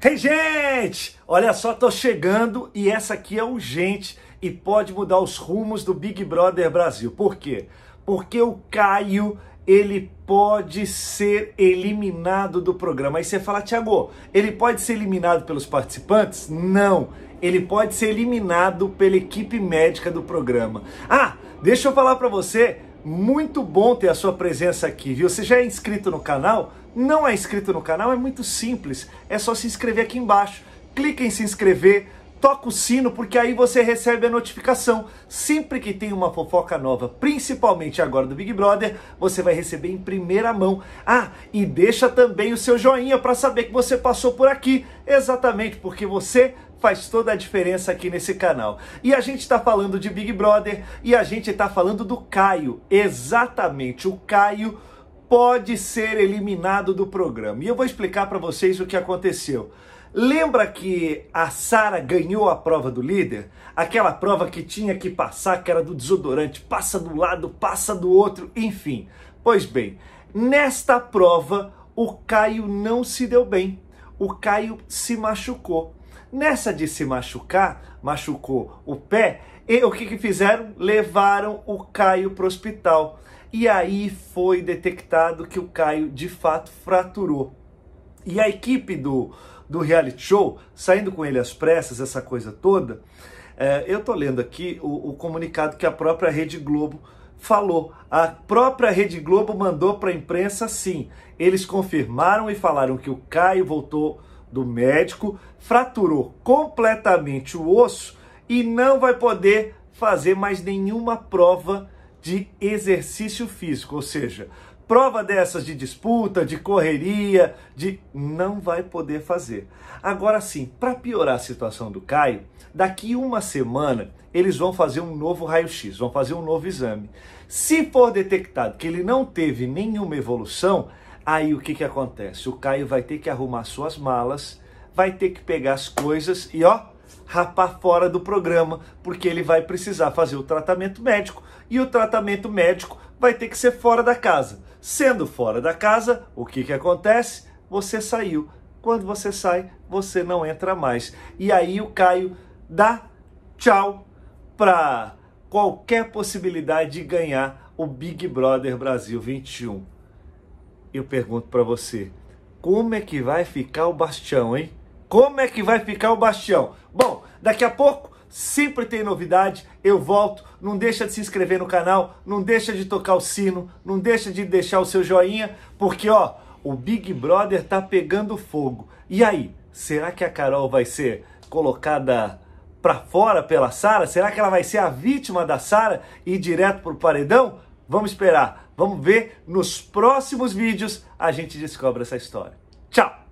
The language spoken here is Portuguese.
Tem gente! Olha só, tô chegando e essa aqui é urgente e pode mudar os rumos do Big Brother Brasil. Por quê? Porque o Caio, ele pode ser eliminado do programa. Aí você fala, Tiago, ele pode ser eliminado pelos participantes? Não, ele pode ser eliminado pela equipe médica do programa. Ah, deixa eu falar para você, muito bom ter a sua presença aqui, viu? Você já é inscrito no canal? não é inscrito no canal, é muito simples. É só se inscrever aqui embaixo. Clique em se inscrever, toca o sino, porque aí você recebe a notificação. Sempre que tem uma fofoca nova, principalmente agora do Big Brother, você vai receber em primeira mão. Ah, e deixa também o seu joinha para saber que você passou por aqui. Exatamente, porque você faz toda a diferença aqui nesse canal. E a gente está falando de Big Brother e a gente está falando do Caio. Exatamente, o Caio pode ser eliminado do programa. E eu vou explicar para vocês o que aconteceu. Lembra que a Sara ganhou a prova do líder? Aquela prova que tinha que passar, que era do desodorante, passa do lado, passa do outro, enfim. Pois bem, nesta prova o Caio não se deu bem. O Caio se machucou. Nessa de se machucar, machucou o pé, e o que, que fizeram? Levaram o Caio para o hospital. E aí foi detectado que o Caio de fato fraturou. E a equipe do, do reality show, saindo com ele às pressas, essa coisa toda, é, eu tô lendo aqui o, o comunicado que a própria Rede Globo falou. A própria Rede Globo mandou para a imprensa sim. Eles confirmaram e falaram que o Caio voltou do médico, fraturou completamente o osso e não vai poder fazer mais nenhuma prova de exercício físico, ou seja, prova dessas de disputa, de correria, de não vai poder fazer. Agora sim, para piorar a situação do Caio, daqui uma semana eles vão fazer um novo raio-x, vão fazer um novo exame. Se for detectado que ele não teve nenhuma evolução, aí o que, que acontece? O Caio vai ter que arrumar suas malas, vai ter que pegar as coisas e ó, rapar fora do programa, porque ele vai precisar fazer o tratamento médico e o tratamento médico vai ter que ser fora da casa. Sendo fora da casa, o que, que acontece? Você saiu. Quando você sai, você não entra mais. E aí o Caio dá tchau para qualquer possibilidade de ganhar o Big Brother Brasil 21. Eu pergunto para você, como é que vai ficar o Bastião, hein? Como é que vai ficar o Bastião? Bom, daqui a pouco sempre tem novidade, eu volto. Não deixa de se inscrever no canal, não deixa de tocar o sino, não deixa de deixar o seu joinha, porque ó, o Big Brother tá pegando fogo. E aí, será que a Carol vai ser colocada para fora pela Sara? Será que ela vai ser a vítima da Sara e ir direto pro paredão? Vamos esperar, vamos ver nos próximos vídeos a gente descobre essa história. Tchau.